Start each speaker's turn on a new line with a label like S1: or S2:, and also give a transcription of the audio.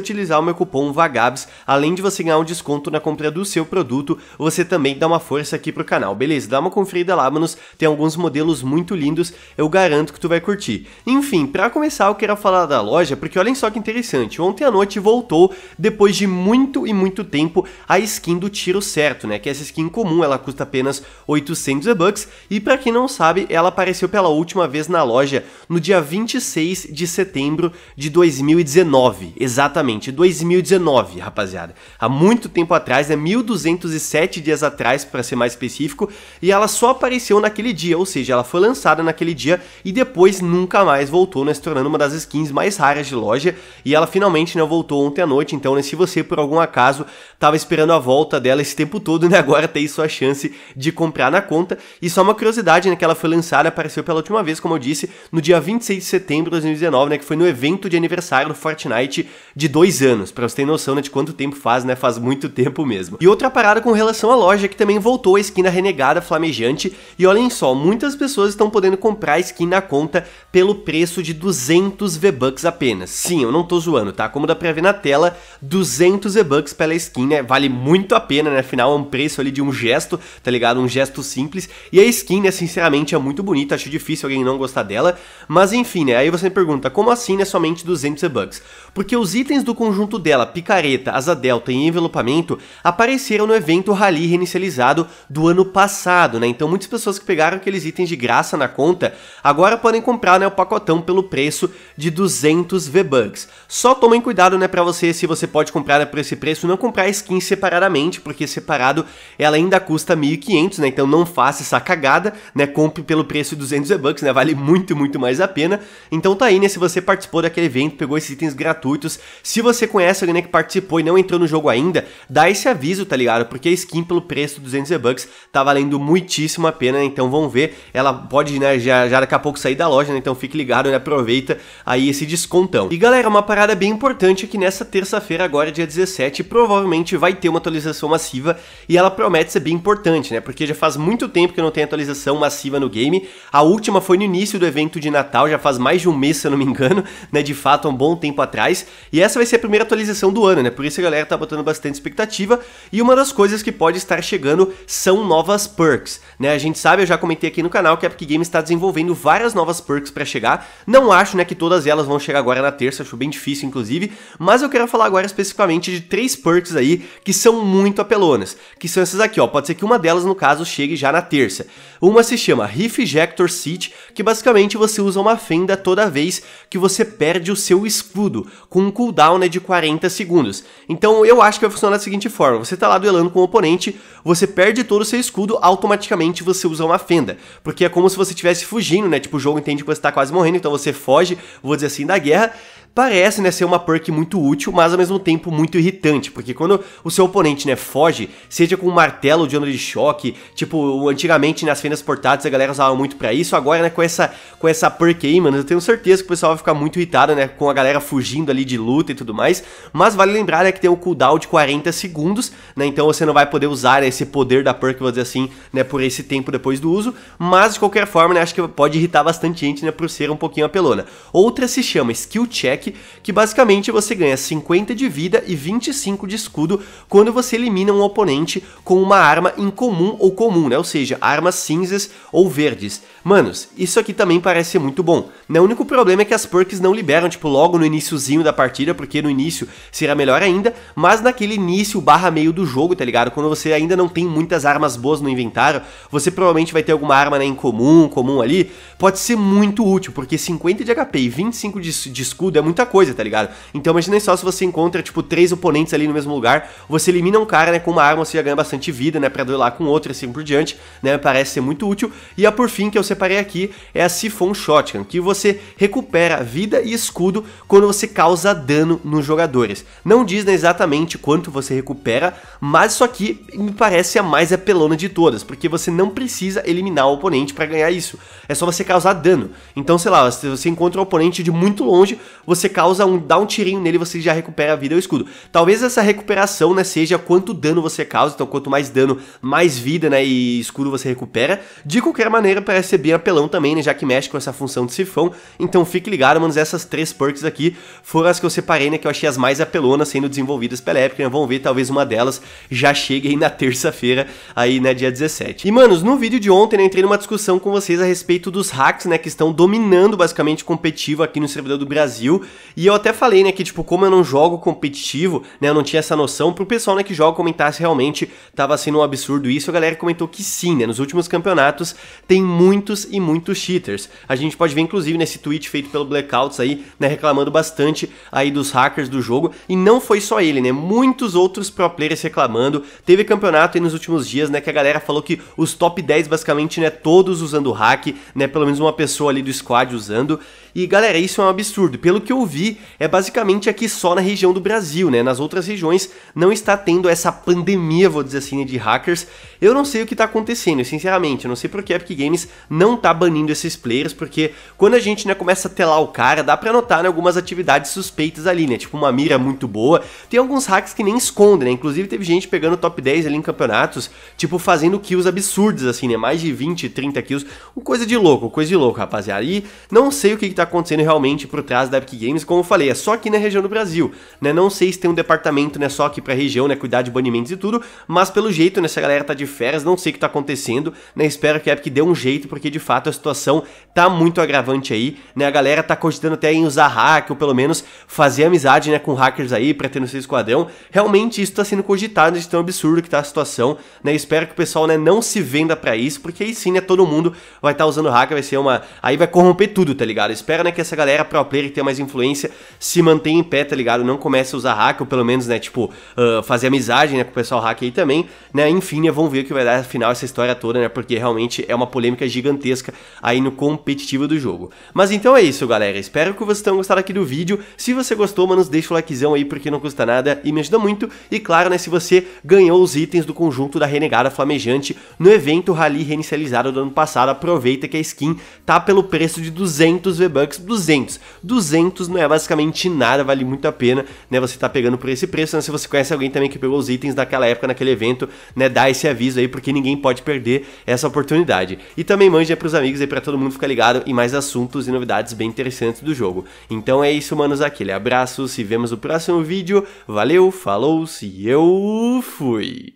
S1: utilizar o meu cupom VAGABS, além de você ganhar um desconto na compra do seu produto, você também dá uma força aqui pro canal, beleza? Dá uma conferida lá, manos, tem alguns modelos muito lindos, eu garanto que tu vai curtir. Enfim, para começar eu quero falar da loja, porque olhem só que interessante, ontem à noite voltou, depois de muito e muito tempo, a skin do tiro certo, né? Que é essa skin comum, ela custa apenas 800 bucks e para quem não sabe, ela apareceu pela última vez na loja no dia 26 de setembro de 2019, exatamente exatamente 2019, rapaziada. Há muito tempo atrás, né, 1207 dias atrás para ser mais específico, e ela só apareceu naquele dia, ou seja, ela foi lançada naquele dia e depois nunca mais voltou, né, se tornando uma das skins mais raras de loja, e ela finalmente né, voltou ontem à noite, então né, se você por algum acaso estava esperando a volta dela esse tempo todo, né, agora tem sua chance de comprar na conta, e só uma curiosidade, né, que ela foi lançada, apareceu pela última vez, como eu disse, no dia 26 de setembro de 2019, né, que foi no evento de aniversário do Fortnite de dois anos, pra você ter noção né, de quanto tempo faz, né? Faz muito tempo mesmo. E outra parada com relação à loja que também voltou a skin renegada flamejante. E olhem só, muitas pessoas estão podendo comprar a skin na conta pelo preço de 200 V-Bucks apenas. Sim, eu não tô zoando, tá? Como dá pra ver na tela, 200 V-Bucks pela skin, né? Vale muito a pena, né? Afinal, é um preço ali de um gesto, tá ligado? Um gesto simples. E a skin, né? Sinceramente, é muito bonita. Acho difícil alguém não gostar dela. Mas enfim, né? Aí você me pergunta, como assim, né? Somente 200 V-Bucks? Porque os itens do conjunto dela, picareta, asa delta e envelopamento, apareceram no evento Rally reinicializado do ano passado, né? Então muitas pessoas que pegaram aqueles itens de graça na conta, agora podem comprar né, o pacotão pelo preço de 200 V-Bucks. Só tomem cuidado né, para você se você pode comprar né, por esse preço, não comprar a skin separadamente, porque separado ela ainda custa 1.500, né? Então não faça essa cagada, né? Compre pelo preço de 200 V-Bucks, né? Vale muito, muito mais a pena. Então tá aí, né? Se você participou daquele evento, pegou esses itens gratuitos, se você conhece alguém que participou e não entrou no jogo ainda, dá esse aviso, tá ligado? Porque a skin pelo preço 200 bucks tá valendo muitíssimo a pena, né? então vamos ver. Ela pode, né, já, já daqui a pouco sair da loja, né? Então fique ligado, né? Aproveita aí esse descontão. E galera, uma parada bem importante é que nessa terça-feira, agora dia 17, provavelmente vai ter uma atualização massiva e ela promete ser bem importante, né? Porque já faz muito tempo que não tem atualização massiva no game. A última foi no início do evento de Natal, já faz mais de um mês, se eu não me engano, né? De fato, há um bom tempo atrás. E essa vai ser a primeira atualização do ano, né? Por isso a galera tá botando bastante expectativa. E uma das coisas que pode estar chegando são novas perks, né? A gente sabe, eu já comentei aqui no canal que a Epic Games está desenvolvendo várias novas perks para chegar. Não acho, né, que todas elas vão chegar agora na terça, acho bem difícil inclusive, mas eu quero falar agora especificamente de três perks aí que são muito apelonas, que são essas aqui, ó. Pode ser que uma delas no caso chegue já na terça. Uma se chama Refjector Seat, que basicamente você usa uma fenda toda vez que você perde o seu escudo, com um cooldown cooldown é de 40 segundos. Então eu acho que vai funcionar da seguinte forma, você tá lá duelando com o oponente, você perde todo o seu escudo, automaticamente você usa uma fenda, porque é como se você estivesse fugindo, né, tipo o jogo entende que você tá quase morrendo, então você foge, vou dizer assim, da guerra, parece né, ser uma perk muito útil, mas ao mesmo tempo muito irritante, porque quando o seu oponente né, foge, seja com um martelo de onda de choque, tipo, antigamente nas né, fendas portadas a galera usava muito para isso, agora né, com essa, com essa perk aí, mano, eu tenho certeza que o pessoal vai ficar muito irritado né, com a galera fugindo ali de luta e tudo mais, mas vale lembrar né, que tem um cooldown de 40 segundos, né, então você não vai poder usar né, esse poder da perk, vou dizer assim, né, por esse tempo depois do uso, mas de qualquer forma, né, acho que pode irritar bastante gente né, por ser um pouquinho apelona. Outra se chama Skill Check, deck, que basicamente você ganha 50 de vida e 25 de escudo quando você elimina um oponente com uma arma incomum ou comum, né? Ou seja, armas cinzas ou verdes. Manos, isso aqui também parece ser muito bom. Né, o único problema é que as perks não liberam, tipo, logo no iníciozinho da partida, porque no início será melhor ainda, mas naquele início barra meio do jogo, tá ligado? Quando você ainda não tem muitas armas boas no inventário, você provavelmente vai ter alguma arma né, em comum, comum ali, pode ser muito útil, porque 50 de HP e 25 de, de escudo é muito muita coisa, tá ligado? Então imagina só se você encontra, tipo, três oponentes ali no mesmo lugar, você elimina um cara, né, com uma arma, você já ganha bastante vida, né, pra duelar com outro e assim por diante, né, parece ser muito útil. E a por fim que eu separei aqui é a Siphon Shotgun, que você recupera vida e escudo quando você causa dano nos jogadores. Não diz né, exatamente quanto você recupera, mas isso aqui me parece a mais apelona de todas, porque você não precisa eliminar o oponente para ganhar isso, é só você causar dano. Então, sei lá, se você encontra o um oponente de muito longe, você você causa um, dá um tirinho nele, você já recupera a vida e o escudo. Talvez essa recuperação, né, seja quanto dano você causa, então quanto mais dano, mais vida, né, e escudo você recupera. De qualquer maneira, parece ser bem apelão também, né, já que mexe com essa função de sifão. Então fique ligado, manos, essas três perks aqui foram as que eu separei, né, que eu achei as mais apelonas sendo desenvolvidas pela Epic, né, vamos ver, talvez uma delas já chegue aí na terça-feira, aí, né, dia 17. E, manos, no vídeo de ontem, né, entrei numa discussão com vocês a respeito dos hacks, né, que estão dominando basicamente competitivo aqui no servidor do Brasil, e eu até falei, né, que tipo, como eu não jogo competitivo, né, eu não tinha essa noção, pro pessoal, né, que joga comentar se realmente tava sendo um absurdo isso, a galera comentou que sim, né, nos últimos campeonatos tem muitos e muitos cheaters. A gente pode ver, inclusive, nesse tweet feito pelo Blackouts aí, né, reclamando bastante aí dos hackers do jogo, e não foi só ele, né, muitos outros pro players reclamando, teve campeonato aí nos últimos dias, né, que a galera falou que os top 10 basicamente, né, todos usando hack, né, pelo menos uma pessoa ali do squad usando, e galera, isso é um absurdo, pelo que eu vi é basicamente aqui só na região do Brasil, né? Nas outras regiões não está tendo essa pandemia, vou dizer assim, né, de hackers. Eu não sei o que está acontecendo, sinceramente, eu não sei porque a Epic Games não tá banindo esses players, porque quando a gente né, começa a telar o cara, dá pra notar né, algumas atividades suspeitas ali, né? Tipo uma mira muito boa. Tem alguns hacks que nem escondem, né? Inclusive teve gente pegando top 10 ali em campeonatos, tipo fazendo kills absurdos, assim, né? Mais de 20, 30 kills. Coisa de louco, coisa de louco, rapaziada. E não sei o que, que tá acontecendo realmente por trás da Epic Games como eu falei, é só aqui na região do Brasil, né? Não sei se tem um departamento, né, só aqui pra região, né, cuidar de banimentos e tudo, mas pelo jeito, né, essa galera tá de férias, não sei o que tá acontecendo, né? Espero que a Epic dê um jeito, porque de fato a situação tá muito agravante aí, né? A galera tá cogitando até em usar hack, ou pelo menos fazer amizade, né, com hackers aí pra ter no seu esquadrão. Realmente isso tá sendo cogitado de tão absurdo que tá a situação, né? Espero que o pessoal, né, não se venda para isso, porque aí sim, né, todo mundo vai estar tá usando hack vai ser uma... Aí vai corromper tudo, tá ligado? Espero, né, que essa galera pro player tenha mais influência influência, se mantém em pé, tá ligado? Não comece a usar hack, ou pelo menos, né, tipo, uh, fazer amizade, né, com o pessoal hack aí também, né? Enfim, né, vamos ver o que vai dar afinal essa história toda, né? Porque realmente é uma polêmica gigantesca aí no competitivo do jogo. Mas então é isso, galera. Espero que vocês tenham gostado aqui do vídeo. Se você gostou, mano, deixa o likezão aí, porque não custa nada e me ajuda muito. E claro, né, se você ganhou os itens do conjunto da Renegada Flamejante no evento Rally reinicializado do ano passado, aproveita que a skin tá pelo preço de 200 V-Bucks, 200, 200 não é basicamente nada, vale muito a pena, né? Você tá pegando por esse preço, né? Se você conhece alguém também que pegou os itens daquela época, naquele evento, né? Dá esse aviso aí, porque ninguém pode perder essa oportunidade. E também mande pros amigos aí pra todo mundo ficar ligado e mais assuntos e novidades bem interessantes do jogo. Então é isso, manos, aquele abraço, se vemos no próximo vídeo, valeu, falou, se eu fui!